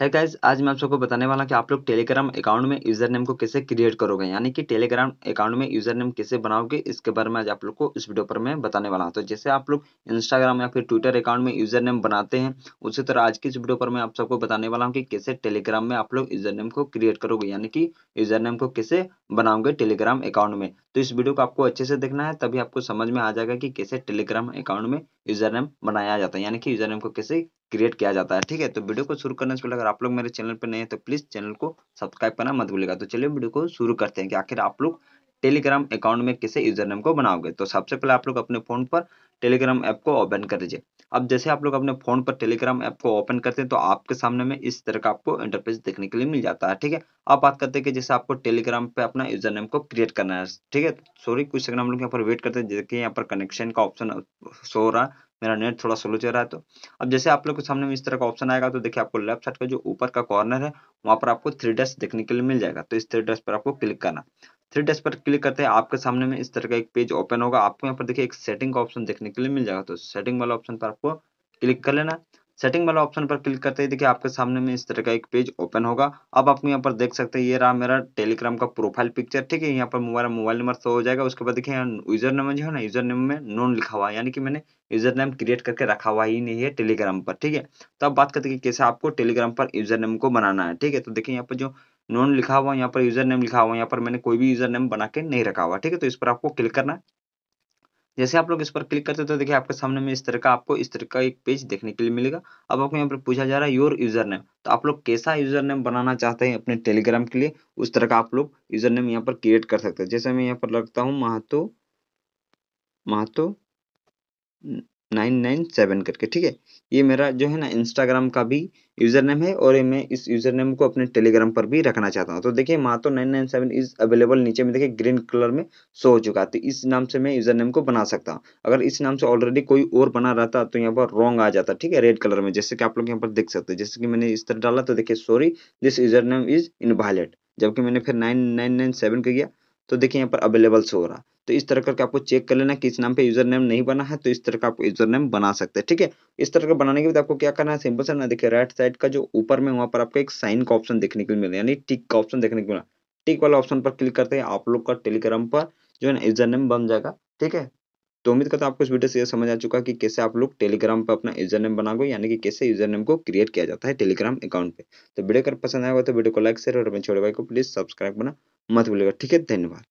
है hey guys आज मैं आप सबको बताने वाला कि आप लोग टेलीग्राम अकाउंट में यूजर नेम को कैसे क्रिएट करोगे यानी कि टेलीग्राम अकाउंट में यूजर नेम कैसे बनाओगे इसके बारे में आज आप लोग को इस वीडियो पर मैं बताने वाला हूँ तो जैसे आप लोग इंस्टाग्राम या फिर ट्विटर अकाउंट में यूजर नेम बनाते हैं उसी तरह तो आज की इस वीडियो पर मैं आप सबको बताने वाला हूँ कि कैसे टेलीग्राम में आप लोग यूजर नेम को क्रिएट करोगे यानी कि यूजर नेम को कैसे बनाओगे टेलीग्राम अकाउंट में तो इस वीडियो को आपको अच्छे से देखना है तभी आपको समझ में आ जाएगा कि कैसे टेलीग्राम अकाउंट में यूजर नेम बनाया जाता है यानी कि यूजर नेम को कैसे क्रिएट किया जाता है ठीक है तो वीडियो को शुरू करने से पहले अगर आप लोग मेरे चैनल पर नए हैं तो प्लीज चैनल को सब्सक्राइब करना मत भूलेगा तो चलिए वीडियो को शुरू करते हैं कि आखिर आप लोग टेलीग्राम अकाउंट में किसे यूजर नेम को बनाओगे तो सबसे पहले आप लोग अपने फोन पर टेलीग्राम ऐप को ओपन कर लीजिए अब जैसे आप लोग अपने फोन पर टेलीग्राम ऐप को ओपन करते हैं तो आपके सामने में इस तरह का आपको इंटरफेस देखने के लिए मिल जाता है ठीक है अब बात करते हैं कि जैसे आपको टेलीग्राम पे अपना यूजर नेम को क्रिएट करना है ठीक है सॉरी कुछ सेकंड हम लोग यहाँ पर वेट करते हैं जैसे यहाँ पर कनेक्शन का ऑप्शन सो रहा है मेरा नेट थोड़ा स्लो चल रहा है तो अब जैसे आप लोग के सामने में इस तरह का ऑप्शन आएगा तो देखिए आपको लेफ्ट साइड का जो ऊपर का कॉर्नर है वहाँ पर आपको थ्री डेस्क देखने के लिए मिल जाएगा तो इस थ्री डेस्क पर आपको क्लिक करना थ्री डैश पर क्लिक करते हैं आपके सामने में इस तरह का एक पेज ओपन होगा आपको यहाँ पर देखिए एक सेटिंग का ऑप्शन देखने के लिए मिल जाएगा तो सेटिंग वाला ऑप्शन पर आपको क्लिक कर लेना सेटिंग वाला ऑप्शन पर क्लिक करते ही देखिए आपके सामने में इस तरह का एक पेज ओपन होगा अब आप यहाँ पर देख सकते हैं ये रहा मेरा टेलीग्राम का प्रोफाइल पिक्चर ठीक है यहाँ पर मोबाइल मोबाइल नंबर शो हो जाएगा उसके बाद देखिए यूजर नेम जो है ना यूजर नेम में नोन लिखा हुआ है यानी कि मैंने यूजर नेम क्रिएट करके रखा हुआ ही नहीं है टेलीग्राम पर ठीक है तो अब बात करते हैं कैसे आपको टेलीग्राम पर यूजर नेम को बनाना है ठीक है तो देखिए यहाँ पर जो नोन लिखा हुआ यहाँ पर यूजर नेम लिखा हुआ यहाँ पर मैंने कोई भी यूजर नेम बना के नहीं रखा हुआ ठीक है तो इस पर आपको क्लिक करना है जैसे आप लोग इस पर क्लिक करते हो तो देखिए आपके सामने में इस तरह का आपको इस तरह का एक पेज देखने के लिए मिलेगा अब आपको यहाँ पर पूछा जा रहा है योर यूजर नेम तो आप लोग कैसा यूजर नेम बनाना चाहते हैं अपने टेलीग्राम के लिए उस तरह का आप लोग यूजर नेम यहाँ पर क्रिएट कर सकते हैं जैसे मैं यहाँ पर लगता हूँ Mahato Mahato nine nine seven करके ठीक है ये मेरा जो है ना इंस्टाग्राम का भी यूज़र नेम है और मैं इस यूज़र नेम को अपने टेलीग्राम पर भी रखना चाहता हूँ तो देखिए Mahato nine nine seven is available नीचे में देखिए ग्रीन कलर में शो हो चुका है तो इस नाम से मैं यूज़र नेम को बना सकता हूँ अगर इस नाम से ऑलरेडी कोई और बना रहता तो यहाँ पर रॉन्ग आ जाता ठीक है रेड कलर में जैसे कि आप लोग यहाँ पर देख सकते हैं जैसे कि मैंने इस तरह डाला तो देखिये sorry this user name is in जबकि मैंने फिर नाइन नाइन नाइन सेवन किया तो देखिए यहाँ पर अवेलेबल शो हो रहा तो इस तरह करके आपको चेक कर लेना किस नाम पे यूजर नेम नहीं बना है तो इस तरह का आप यूजर नेम बना सकते हैं ठीक है इस तरह का बनाने के बाद आपको क्या करना है सिंपल सर ना देखिए राइट साइड का जो ऊपर में वहाँ पर आपको एक साइन का ऑप्शन देखने को मिला यानी टिक का ऑप्शन देखने को मिला टिक वाला ऑप्शन पर क्लिक करते हैं आप लोग का टेलीग्राम पर जो है ना यूजर नेम बन जाएगा ठीक है तो उम्मीद करता हूँ आपको इस वीडियो से यह समझ आ चुका कि कैसे आप लोग टेलीग्राम पर अपना यूजर नेम बनाओगे यानी कि कैसे यूजर नेम को क्रिएट किया जाता है टेलीग्राम अकाउंट पे तो वीडियो अगर पसंद आएगा तो वीडियो को लाइक शेयर और अपने छोटे भाई को प्लीज सब्सक्राइब करना मत भूलिएगा ठीक है धन्यवाद